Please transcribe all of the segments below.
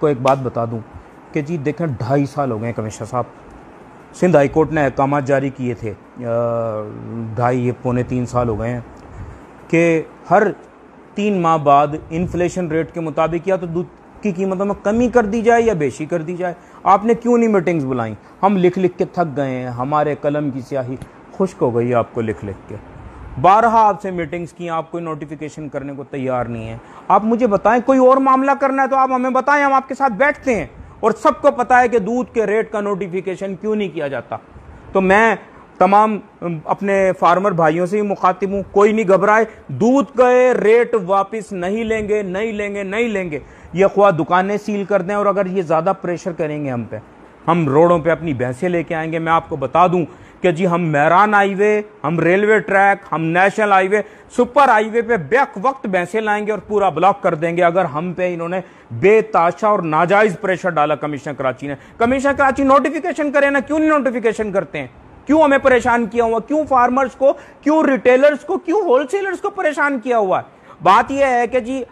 को एक बात बता दूं कि जी देखें ढाई साल हो गए कमिश्नर साहब सिंध हाई कोर्ट ने अहकाम जारी किए थे ढाई पौने तीन साल हो गए हैं कि हर तीन माह बाद इन्फ्लेशन रेट के मुताबिक या तो दूध की कीमतों में कमी कर दी जाए या बेशी कर दी जाए आपने क्यों नहीं मीटिंग्स बुलाई हम लिख लिख के थक गए हैं हमारे कलम की स्याही खुश्क हो गई आपको लिख लिख के बारह आपसे मीटिंग्स की आप कोई नोटिफिकेशन करने को तैयार नहीं है आप मुझे बताएं कोई और मामला करना है तो आप हमें बताएं हम आपके साथ बैठते हैं और सबको पता है कि दूध के रेट का नोटिफिकेशन क्यों नहीं किया जाता तो मैं तमाम अपने फार्मर भाइयों से ही मुखातिब हूं कोई नहीं घबराए दूध के रेट वापस नहीं लेंगे नहीं लेंगे नहीं लेंगे ये खुआ दुकानें सील कर दें और अगर ये ज़्यादा प्रेशर करेंगे हम पे हम रोडों पे अपनी भैंसें लेके आएंगे मैं आपको बता दूं कि जी हम मैरान हाईवे हम रेलवे ट्रैक हम नेशनल हाईवे सुपर हाईवे पे बैक वक्त बैसे लाएंगे और पूरा ब्लॉक कर देंगे अगर हम पे इन्होंने बेताशा और नाजायज प्रेशर डाला कमिश्नर कराची ने कमिश्नर कराची नोटिफिकेशन करे ना क्यों नहीं नोटिफिकेशन करते हैं क्यों हमें परेशान किया हुआ क्यों फार्मर्स को क्यों रिटेलर्स को क्यों होलसेलर्स को परेशान किया हुआ बात यह है कि जी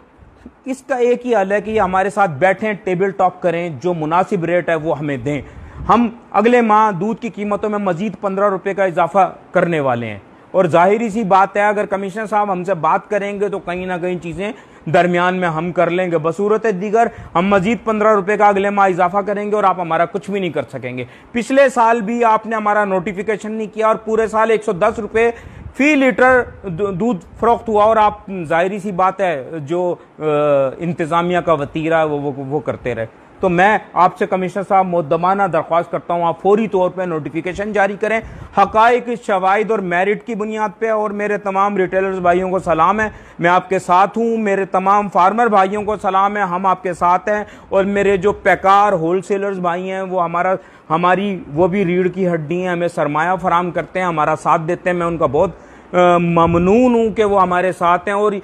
इसका एक ही हल है कि हमारे साथ बैठें टेबल टॉप करें जो मुनासिब रेट है वो हमें दें हम अगले माह दूध की कीमतों में मजीद पंद्रह रुपये का इजाफा करने वाले हैं और जाहिर सी बात है अगर कमिश्नर साहब हमसे बात करेंगे तो कहीं ना कहीं चीज़ें दरमियान में हम कर लेंगे बसूरत दीगर हम मजीद पंद्रह रुपये का अगले माह इजाफा करेंगे और आप हमारा कुछ भी नहीं कर सकेंगे पिछले साल भी आपने हमारा नोटिफिकेशन नहीं किया और पूरे साल एक सौ दस रुपये फी लीटर दूध फरोख्त हुआ और आप जाहिर सी बात है जो इंतज़ामिया का वतीरा वो, वो वो करते रहे तो मैं आपसे कमिश्नर साहब मुद्दमाना दरख्वास्त करता हूँ आप फौरी तौर पर नोटिफिकेशन जारी करें हक़ शवाद और मेरिट की बुनियाद पर और मेरे तमाम रिटेलर्स भाइयों को सलाम है मैं आपके साथ हूँ मेरे तमाम फार्मर भाइयों को सलाम है हम आपके साथ हैं और मेरे जो पैकार होलसेलर्स भाई हैं वो हमारा हमारी वो भी रीढ़ की हड्डी हैं हमें सरमाया फराम करते हैं हमारा साथ देते हैं मैं उनका बहुत ममनून हूँ कि वो हमारे साथ हैं और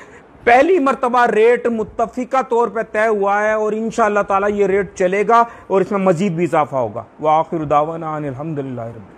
पहली मरतबा रेट मुतफिका तौर पर तय हुआ है और इन शाह तेट रेट चलेगा और इसमें मजीद भी इजाफा होगा वह आखिर उदावन अलहमदिल्ला